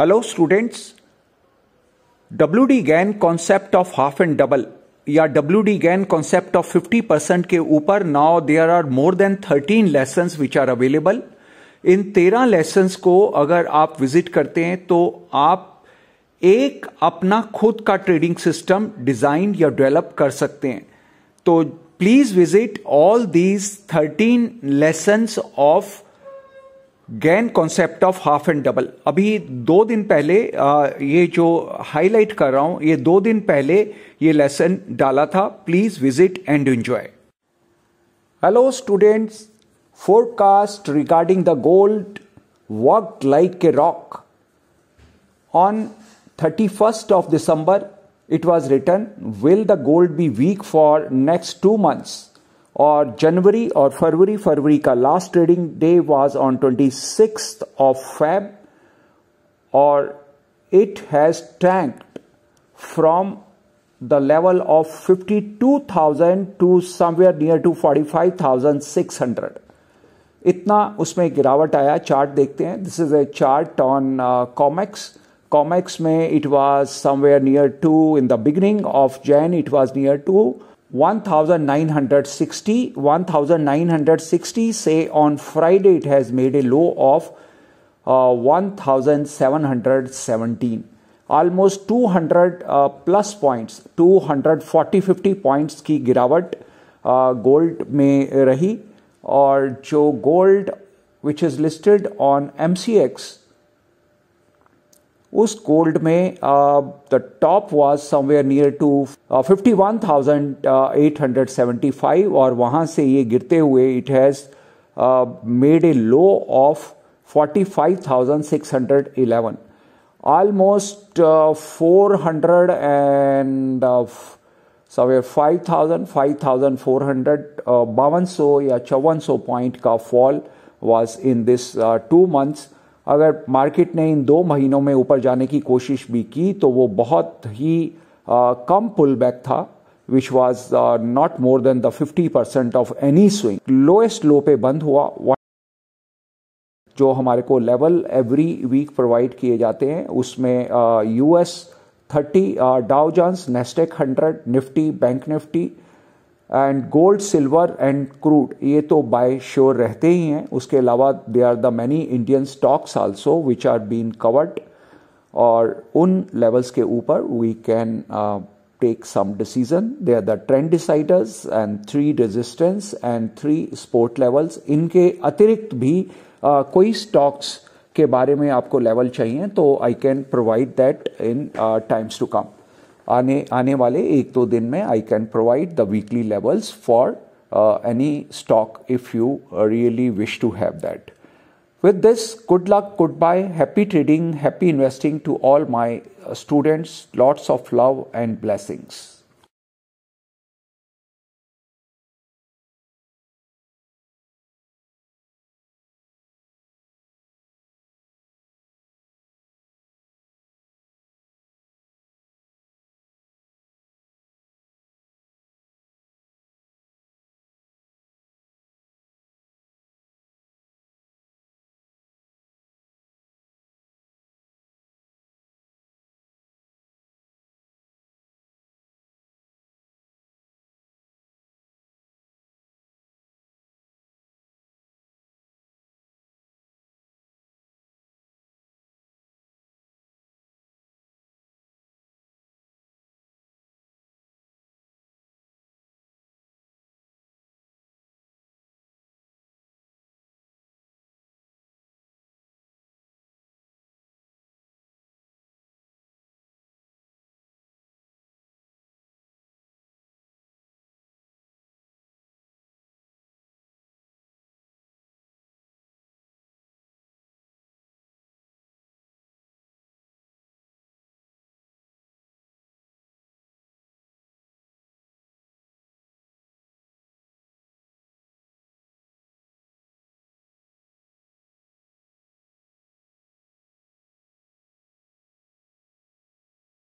Hello students W D Gann concept of half and double या W D Gann concept of 50 percent के ऊपर now there are more than 13 lesson which are available in 13 lesson को अगर आप visit करते हैं तो आप एक अपना खुद का ट्रेडिंग सिस्टम डिजाइन या डेवलप कर सकते हैं तो please visit all these 13 lessons of Gann concept of half and double अभी दो दिन पहले ये जो हाईलाइट कर रहा हूं ये दो दिन पहले ये लेसन डाला था please visit and enjoy hello students forecast regarding the gold work like a rock on thirty first of December it was return will the gold be weak for next two months और जनवरी और फरवरी फरवरी का last trading day was on twenty six of Feb और it has tanked from the level of 52,000 to somewhere near to 45,600 इतना उसमें गिरावट आया चार्ट देखते हैं this is a chart on COMEX COMEX में it was somewhere near to in the beginning of Jan it was near to 1960 1960 say on friday it has made a low of uh, 1717 almost 200 uh, plus points 240 50 points ki giravat uh, gold mein rahi जो jo gold which is listed on mcx उस gold में the top was somewhere near to fifty one thousand eight hundred seventy five और वहां से ये गिरते हुए it has made a low of forty five thousand six hundred eleven almost four hundred and five thousand five thousand four hundred बावन सौ या चौवन सौ पॉइंट का fall was in this two months अगर मार्केट ने इन दो महीनों में ऊपर जाने की कोशिश भी की तो वो बहुत ही आ, कम पुल बैक था which was not more than the fifty percent of any swing lowest low पे बंद हुआ जो हमारे को लेवल एवरी वीक प्रोवाइड किए जाते हैं उसमें US thirty Dow Jones Nasdaq hundred Nifty Bank Nifty and gold silver and crude ये तो बाय श्योर रहते ही हैं उसके अलावा they are the many Indian stocks also which are been covered और उन लेवल्स के ऊपर we can take some decision they are the trend deciders and three resistance and three support levels इनके अतिरिक्त भी uh, कोई स्टॉक्स के बारे में आपको लेवल चाहिए तो I can provide that in times to come आने आने वाले एक दो दिन में I can provide the weekly levels for any stock if you really wish to have that With this, good luck, goodbye, happy trading, happy investing to all my uh, students, lots of love and blessings.